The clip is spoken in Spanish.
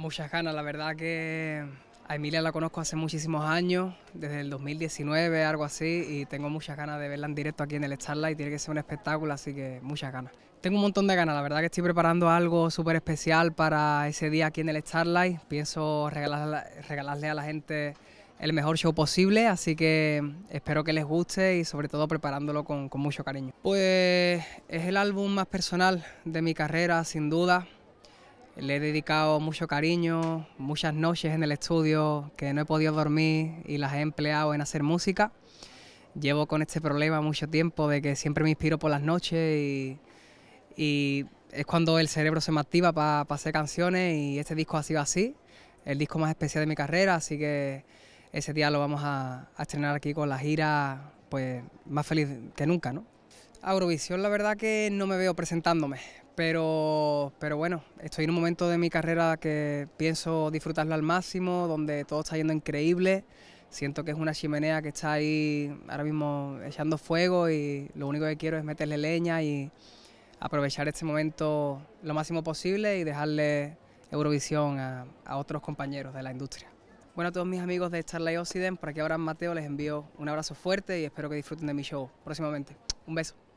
Muchas ganas, la verdad que a Emilia la conozco hace muchísimos años, desde el 2019, algo así, y tengo muchas ganas de verla en directo aquí en el Starlight, tiene que ser un espectáculo, así que muchas ganas. Tengo un montón de ganas, la verdad que estoy preparando algo súper especial para ese día aquí en el Starlight, pienso regalar, regalarle a la gente el mejor show posible, así que espero que les guste y sobre todo preparándolo con, con mucho cariño. Pues es el álbum más personal de mi carrera, sin duda le he dedicado mucho cariño, muchas noches en el estudio que no he podido dormir y las he empleado en hacer música. Llevo con este problema mucho tiempo de que siempre me inspiro por las noches y, es cuando el cerebro se me activa para hacer canciones y este disco ha sido así, el disco más especial de mi carrera, así que ese día lo vamos a, a estrenar aquí con la gira, pues más feliz que nunca, ¿no? A Eurovisión la verdad que no me veo presentándome, pero, pero bueno, estoy en un momento de mi carrera que pienso disfrutarlo al máximo, donde todo está yendo increíble. Siento que es una chimenea que está ahí ahora mismo echando fuego y lo único que quiero es meterle leña y aprovechar este momento lo máximo posible y dejarle Eurovisión a, a otros compañeros de la industria. Bueno, a todos mis amigos de Starlight Occident, por aquí ahora Mateo les envío un abrazo fuerte y espero que disfruten de mi show próximamente. Un beso.